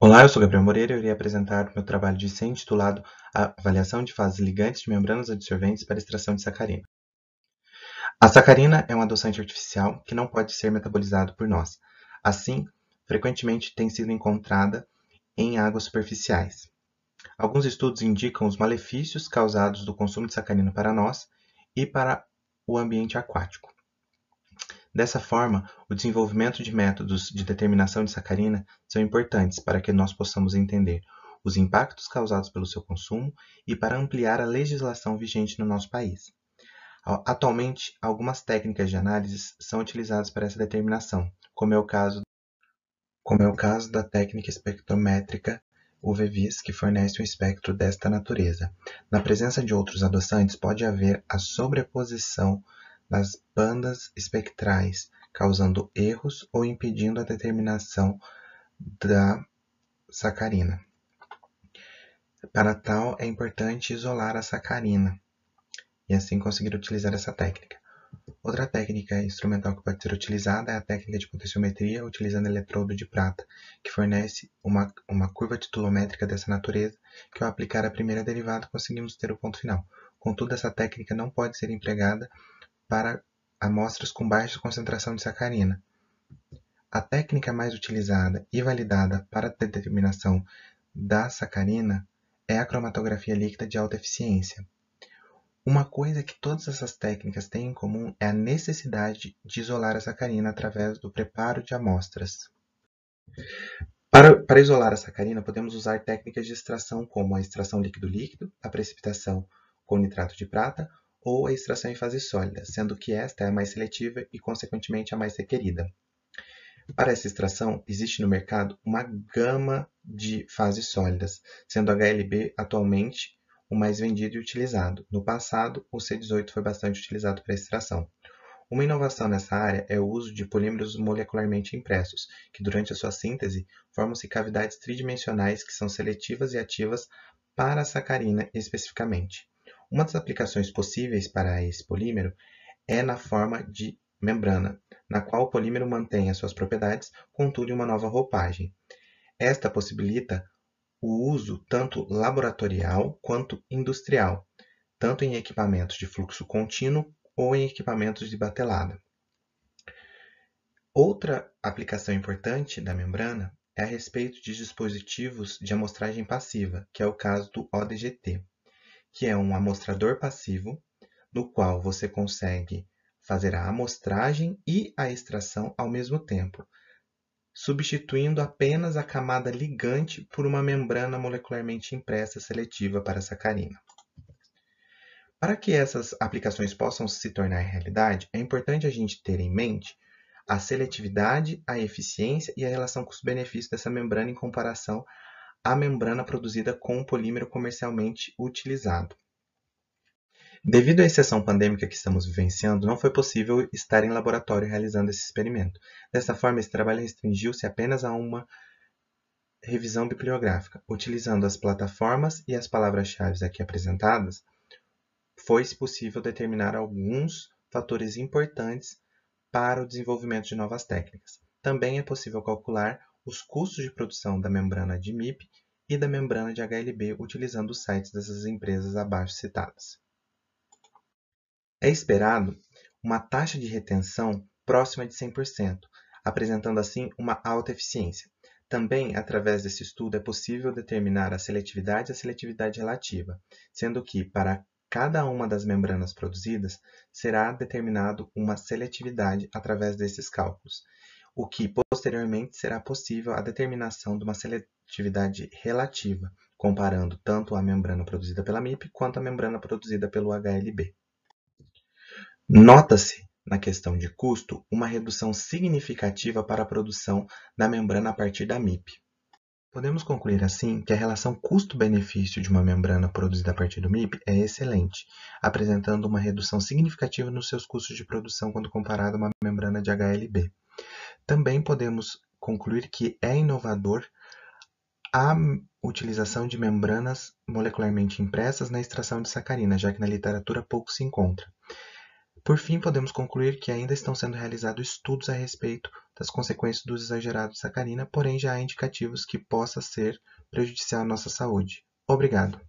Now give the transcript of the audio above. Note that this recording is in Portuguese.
Olá, eu sou Gabriel Moreira e irei apresentar o meu trabalho de discente intitulado Avaliação de fases ligantes de membranas adsorventes para extração de sacarina. A sacarina é um adoçante artificial que não pode ser metabolizado por nós. Assim, frequentemente tem sido encontrada em águas superficiais. Alguns estudos indicam os malefícios causados do consumo de sacarina para nós e para o ambiente aquático. Dessa forma, o desenvolvimento de métodos de determinação de sacarina são importantes para que nós possamos entender os impactos causados pelo seu consumo e para ampliar a legislação vigente no nosso país. Atualmente, algumas técnicas de análise são utilizadas para essa determinação, como é o caso, como é o caso da técnica espectrométrica UV-VIS, que fornece um espectro desta natureza. Na presença de outros adoçantes, pode haver a sobreposição nas bandas espectrais, causando erros ou impedindo a determinação da sacarina. Para tal, é importante isolar a sacarina e assim conseguir utilizar essa técnica. Outra técnica instrumental que pode ser utilizada é a técnica de potenciometria utilizando eletrodo de prata, que fornece uma, uma curva titulométrica dessa natureza, que ao aplicar a primeira derivada conseguimos ter o ponto final. Contudo, essa técnica não pode ser empregada para amostras com baixa concentração de sacarina. A técnica mais utilizada e validada para a determinação da sacarina é a cromatografia líquida de alta eficiência. Uma coisa que todas essas técnicas têm em comum é a necessidade de isolar a sacarina através do preparo de amostras. Para, para isolar a sacarina, podemos usar técnicas de extração como a extração líquido-líquido, a precipitação com nitrato de prata ou a extração em fase sólida, sendo que esta é a mais seletiva e, consequentemente, a mais requerida. Para essa extração, existe no mercado uma gama de fases sólidas, sendo HLB atualmente o mais vendido e utilizado. No passado, o C18 foi bastante utilizado para extração. Uma inovação nessa área é o uso de polímeros molecularmente impressos, que durante a sua síntese formam-se cavidades tridimensionais que são seletivas e ativas para a sacarina especificamente. Uma das aplicações possíveis para esse polímero é na forma de membrana, na qual o polímero mantém as suas propriedades, contudo em uma nova roupagem. Esta possibilita o uso tanto laboratorial quanto industrial, tanto em equipamentos de fluxo contínuo ou em equipamentos de batelada. Outra aplicação importante da membrana é a respeito de dispositivos de amostragem passiva, que é o caso do ODGT que é um amostrador passivo, no qual você consegue fazer a amostragem e a extração ao mesmo tempo, substituindo apenas a camada ligante por uma membrana molecularmente impressa seletiva para sacarina. Para que essas aplicações possam se tornar realidade, é importante a gente ter em mente a seletividade, a eficiência e a relação custo-benefício dessa membrana em comparação a membrana produzida com o polímero comercialmente utilizado. Devido à exceção pandêmica que estamos vivenciando, não foi possível estar em laboratório realizando esse experimento. Dessa forma, esse trabalho restringiu-se apenas a uma revisão bibliográfica. Utilizando as plataformas e as palavras-chave aqui apresentadas, foi possível determinar alguns fatores importantes para o desenvolvimento de novas técnicas. Também é possível calcular os custos de produção da membrana de MIP e da membrana de HLB utilizando os sites dessas empresas abaixo citadas. É esperado uma taxa de retenção próxima de 100%, apresentando assim uma alta eficiência. Também, através desse estudo, é possível determinar a seletividade e a seletividade relativa, sendo que, para cada uma das membranas produzidas, será determinado uma seletividade através desses cálculos o que posteriormente será possível a determinação de uma seletividade relativa, comparando tanto a membrana produzida pela MIP quanto a membrana produzida pelo HLB. Nota-se, na questão de custo, uma redução significativa para a produção da membrana a partir da MIP. Podemos concluir assim que a relação custo-benefício de uma membrana produzida a partir do MIP é excelente, apresentando uma redução significativa nos seus custos de produção quando comparada a uma membrana de HLB. Também podemos concluir que é inovador a utilização de membranas molecularmente impressas na extração de sacarina, já que na literatura pouco se encontra. Por fim, podemos concluir que ainda estão sendo realizados estudos a respeito das consequências do exagerado de sacarina, porém já há indicativos que possa ser prejudicial à nossa saúde. Obrigado.